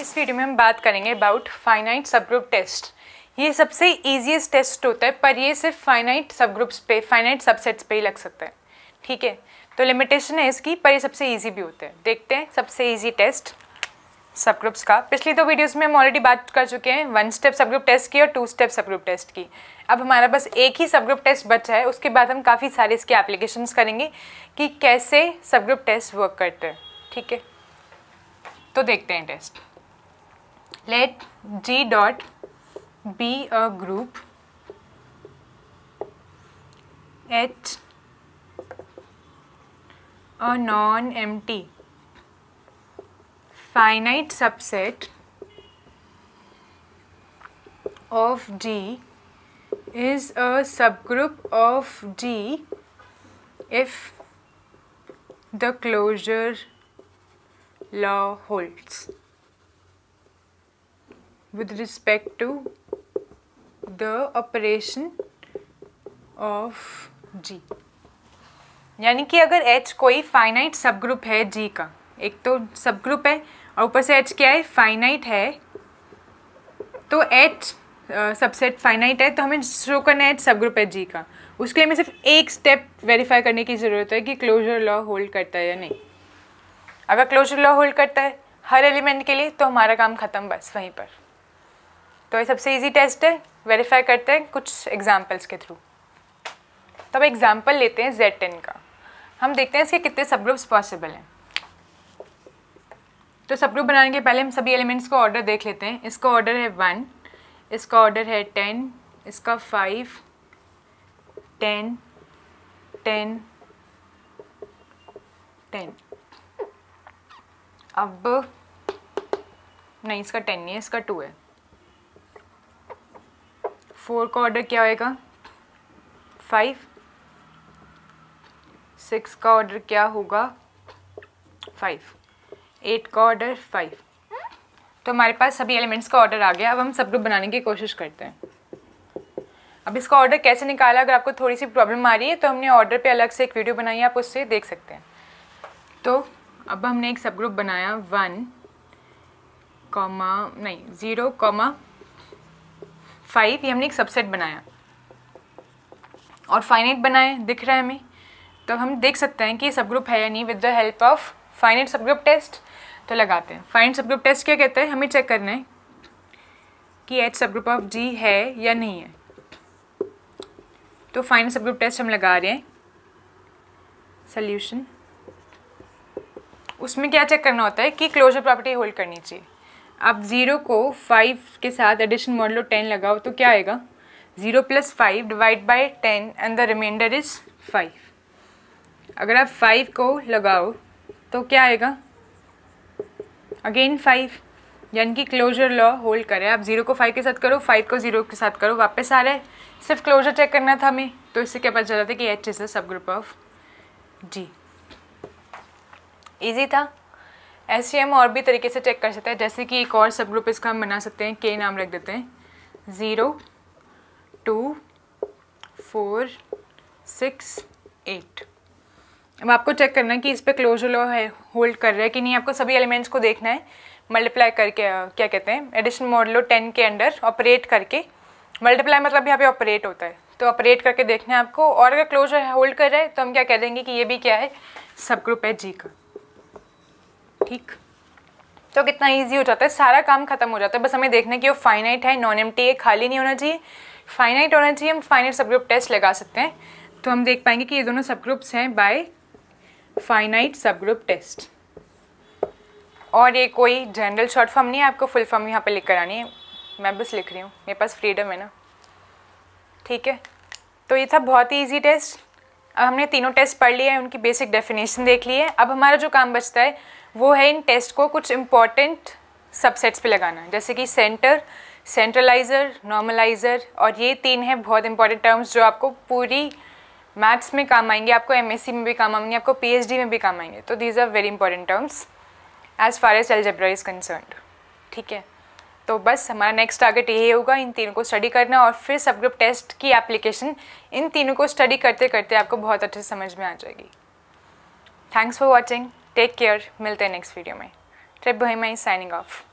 इस वीडियो में हम बात करेंगे about finite subgroup test ये सबसे ईजिएस्ट टेस्ट होता है पर ये सिर्फ फाइनाइट सब ग्रुप्स पे फाइनाइट सबसेट्स पे ही लग सकता है ठीक है तो लिमिटेशन है इसकी पर ये सबसे ईजी भी होता है देखते हैं सबसे ईजी टेस्ट सब ग्रुप्स का पिछली दो वीडियोस में हम ऑलरेडी बात कर चुके हैं one step subgroup test की और two step subgroup test की अब हमारा बस एक ही सब ग्रुप टेस्ट बचा है उसके बाद हम काफ़ी सारे इसके एप्लीकेशन करेंगे कि कैसे सब ग्रुप टेस्ट वर्क करते हैं ठीक है तो देखते हैं test let G dot be a group H a non-empty finite subset of G is a subgroup of G if the closure law holds. with respect to the operation of G. यानी कि अगर H कोई finite सब group है G का एक तो सब ग्रुप है और ऊपर से H क्या है फाइनाइट है तो H सबसेट फाइनाइट है तो हमें शो करना है सब ग्रुप है जी का उसके लिए हमें सिर्फ एक स्टेप वेरीफाई करने की ज़रूरत है कि क्लोजर लॉ होल्ड करता है या नहीं अगर क्लोजर लॉ होल्ड करता है हर एलिमेंट के लिए तो हमारा काम ख़त्म बस वहीं पर तो ये सबसे इजी टेस्ट है वेरीफाई करते हैं कुछ एग्जाम्पल्स के थ्रू तो अब एग्जाम्पल लेते हैं जेड टेन का हम देखते हैं इसके कितने सब ग्रुप्स पॉसिबल हैं तो सब ग्रुप बनाने के पहले हम सभी एलिमेंट्स को ऑर्डर देख लेते हैं इसका ऑर्डर है वन इसका ऑर्डर है टेन इसका फाइव टेन टेन टेन अब नहीं इसका टेन नहीं है इसका टू है फोर का ऑर्डर क्या होएगा फाइव सिक्स का ऑर्डर क्या होगा फाइव एट का ऑर्डर फाइव तो हमारे पास सभी एलिमेंट्स का ऑर्डर आ गया अब हम सब ग्रुप बनाने की कोशिश करते हैं अब इसका ऑर्डर कैसे निकाला अगर आपको थोड़ी सी प्रॉब्लम आ रही है तो हमने ऑर्डर पे अलग से एक वीडियो बनाई है आप उससे देख सकते हैं तो अब हमने एक सब ग्रुप बनाया वन कॉमा नहीं ज़ीरो कॉमा फाइव ये हमने एक सबसेट बनाया और फाइनेट बनाए दिख रहा है हमें तो हम देख सकते हैं कि सब ग्रुप है या नहीं with the help of finite subgroup test तो लगाते हैं फाइनेट सब ग्रुप टेस्ट क्या कहते हैं हमें चेक करना है कि एच सब ग्रुप ऑफ जी है या नहीं है तो फाइनेट सब ग्रुप टेस्ट हम लगा रहे हैं सल्यूशन उसमें क्या चेक करना होता है कि क्लोजर प्रॉपर्टी होल्ड करनी चाहिए आप ज़ीरो को फाइव के साथ एडिशन लो टेन लगाओ तो क्या आएगा zero plus five divide by ten and the remainder is five अगर आप फाइव को लगाओ तो क्या आएगा अगेन फाइव यानी कि क्लोजर लॉ होल्ड करे आप जीरो को फाइव के साथ करो फाइव को जीरो के साथ करो वापस आ रहा है सिर्फ क्लोजर चेक करना था हमें तो इससे क्या पता चला था कि H is the subgroup of G easy था ऐसे हम और भी तरीके से चेक कर सकते हैं जैसे कि एक और सब ग्रुप इसका हम बना सकते हैं के नाम रख देते हैं zero two four six eight अब आपको चेक करना है कि इस पर क्लोजर लो है होल्ड कर रहा है कि नहीं आपको सभी एलिमेंट्स को देखना है मल्टीप्लाई करके क्या कहते हैं एडिशन मॉडलो टेन के अंडर ऑपरेट करके मल्टीप्लाई मतलब यहाँ पे ऑपरेट होता है तो ऑपरेट करके देखना है आपको और अगर क्लोजर होल्ड कर रहा है तो हम क्या कह देंगे कि ये भी क्या है सब ग्रुप है जी का ठीक तो कितना इजी हो जाता है सारा काम खत्म हो जाता है बस हमें देखना है कि वो फाइनाइट है नॉन एम है खाली नहीं होना चाहिए फाइनाइट होना चाहिए हम फाइनाइट सब ग्रुप टेस्ट लगा सकते हैं तो हम देख पाएंगे कि ये दोनों सब ग्रुप्स हैं by finite subgroup test और ये कोई जनरल शॉर्ट फॉर्म नहीं है आपको फुल फॉर्म यहाँ पर लिख कर आनी है मैं बस लिख रही हूँ मेरे पास फ्रीडम है ना ठीक है तो ये था बहुत ही ईजी टेस्ट अब हमने तीनों टेस्ट पढ़ लिए हैं उनकी बेसिक डेफिनेशन देख ली है अब हमारा जो काम बचता है वो है इन टेस्ट को कुछ इम्पॉर्टेंट सबसेट्स पे लगाना जैसे कि सेंटर सेंट्रलाइज़र नॉर्मलाइज़र और ये तीन हैं बहुत इंपॉर्टेंट टर्म्स जो आपको पूरी मैथ्स में काम आएंगे आपको एम में भी काम आएंगे आपको पी में भी काम आएंगे तो these are very important terms as far as algebra is concern ठीक है तो बस हमारा नेक्स्ट टारगेट यही होगा इन तीनों को स्टडी करना और फिर सब ग्रुप टेस्ट की एप्लीकेशन इन तीनों को स्टडी करते करते आपको बहुत अच्छे समझ में आ जाएगी thanks for watching take care मिलते हैं नेक्स्ट वीडियो में ट्रिप भाई माई साइनिंग ऑफ